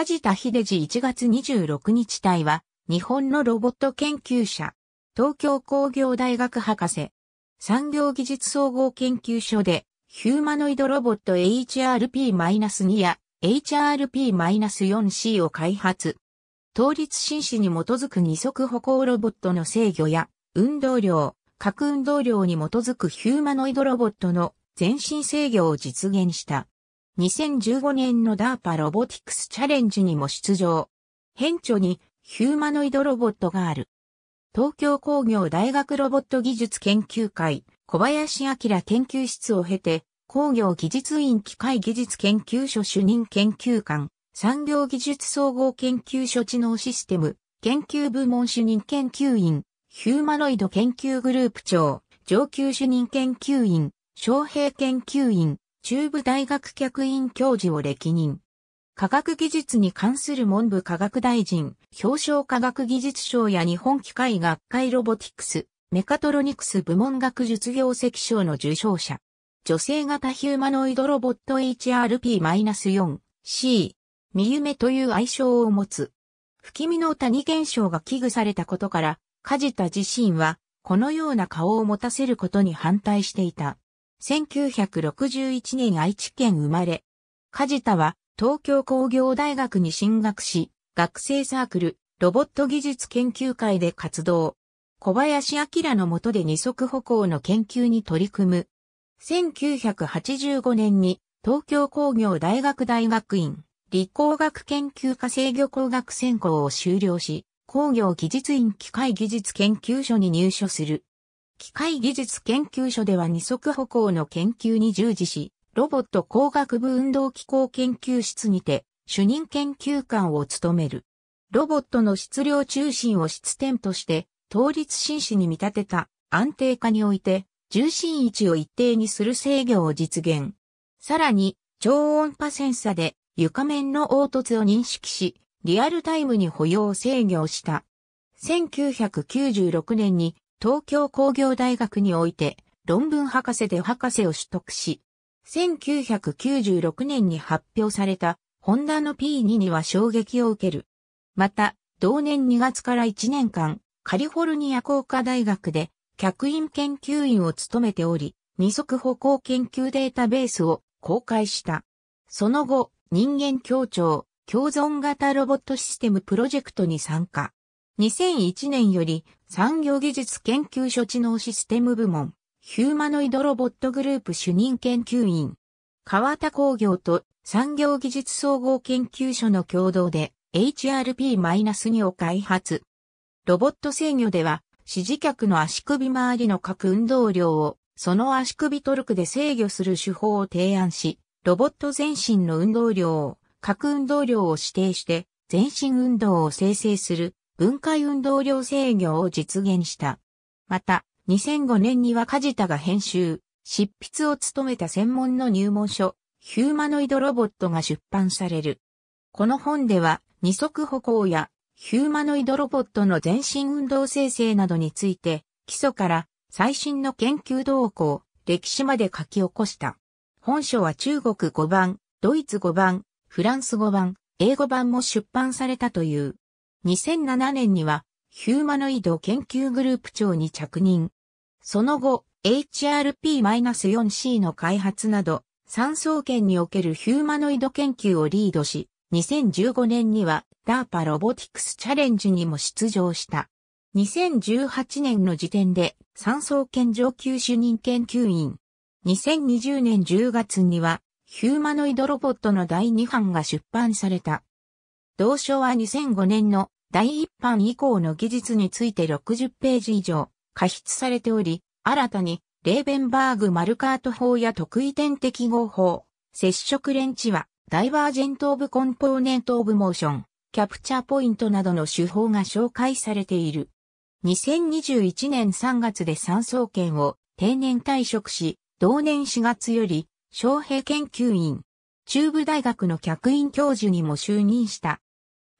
梶田秀治1月26日隊は、日本のロボット研究者、東京工業大学博士、産業技術総合研究所で、ヒューマノイドロボット HRP-2 や HRP-4C を開発。倒立紳士に基づく二足歩行ロボットの制御や、運動量、核運動量に基づくヒューマノイドロボットの全身制御を実現した。2015年の DARPA ロボティクスチャレンジにも出場。変著にヒューマノイドロボットがある。東京工業大学ロボット技術研究会、小林明研究室を経て、工業技術院機械技術研究所主任研究官、産業技術総合研究所知能システム、研究部門主任研究員、ヒューマノイド研究グループ長、上級主任研究員、昌平研究員、中部大学客員教授を歴任。科学技術に関する文部科学大臣、表彰科学技術賞や日本機械学会ロボティクス、メカトロニクス部門学術業績賞の受賞者。女性型ヒューマノイドロボット HRP-4C、みゆめという愛称を持つ。不気味の谷現象が危惧されたことから、梶田自身は、このような顔を持たせることに反対していた。1961年愛知県生まれ。梶田は東京工業大学に進学し、学生サークル、ロボット技術研究会で活動。小林明の下で二足歩行の研究に取り組む。1985年に東京工業大学大学院理工学研究科制御工学専攻を修了し、工業技術院機械技術研究所に入所する。機械技術研究所では二足歩行の研究に従事し、ロボット工学部運動機構研究室にて、主任研究官を務める。ロボットの質量中心を質点として、倒立紳士に見立てた安定化において、重心位置を一定にする制御を実現。さらに、超音波センサで床面の凹凸を認識し、リアルタイムに保養制御した。1996年に東京工業大学において論文博士で博士を取得し、1996年に発表されたホンダの P2 には衝撃を受ける。また、同年2月から1年間、カリフォルニア工科大学で客員研究員を務めており、二足歩行研究データベースを公開した。その後、人間協調、共存型ロボットシステムプロジェクトに参加。2001年より産業技術研究所知能システム部門、ヒューマノイドロボットグループ主任研究員、川田工業と産業技術総合研究所の共同で HRP-2 を開発。ロボット制御では、指示客の足首周りの各運動量を、その足首トルクで制御する手法を提案し、ロボット全身の運動量を、各運動量を指定して、全身運動を生成する分解運動量制御を実現した。また、2005年には梶田が編集、執筆を務めた専門の入門書、ヒューマノイドロボットが出版される。この本では、二足歩行やヒューマノイドロボットの全身運動生成などについて、基礎から最新の研究動向、歴史まで書き起こした。本書は中国5番、ドイツ5番、フランス5番、英語版も出版されたという。2007年にはヒューマノイド研究グループ長に着任。その後、HRP-4C の開発など、三層圏におけるヒューマノイド研究をリードし、2015年には DARPA ロボティクスチャレンジにも出場した。2018年の時点で三層圏上級主任研究員。2020年10月にはヒューマノイドロボットの第2版が出版された。同書は2005年の第一版以降の技術について60ページ以上、加筆されており、新たに、レーベンバーグ・マルカート法や特異点適合法、接触レンチは、ダイバージェント・オブ・コンポーネント・オブ・モーション、キャプチャーポイントなどの手法が紹介されている。2021年3月で三層圏を定年退職し、同年4月より、昌平研究員、中部大学の客員教授にも就任した。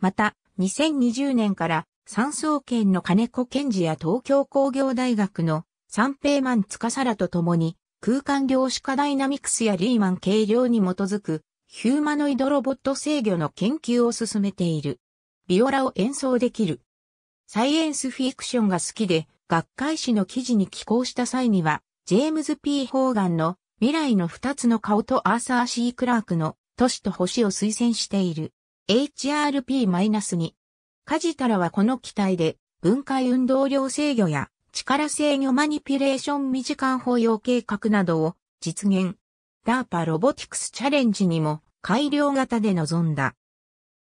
また、2020年から産総研の金子健治や東京工業大学の三平満司らと共に空間量子化ダイナミクスやリーマン計量に基づくヒューマノイドロボット制御の研究を進めている。ビオラを演奏できる。サイエンスフィクションが好きで学会誌の記事に寄稿した際にはジェームズ・ P・ ホーガンの未来の二つの顔とアーサー・シー・クラークの都市と星を推薦している。HRP-2。カジタラはこの機体で分解運動量制御や力制御マニピュレーション未時間保養計画などを実現。ダーパロボティクスチャレンジにも改良型で臨んだ。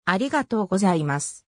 ありがとうございます。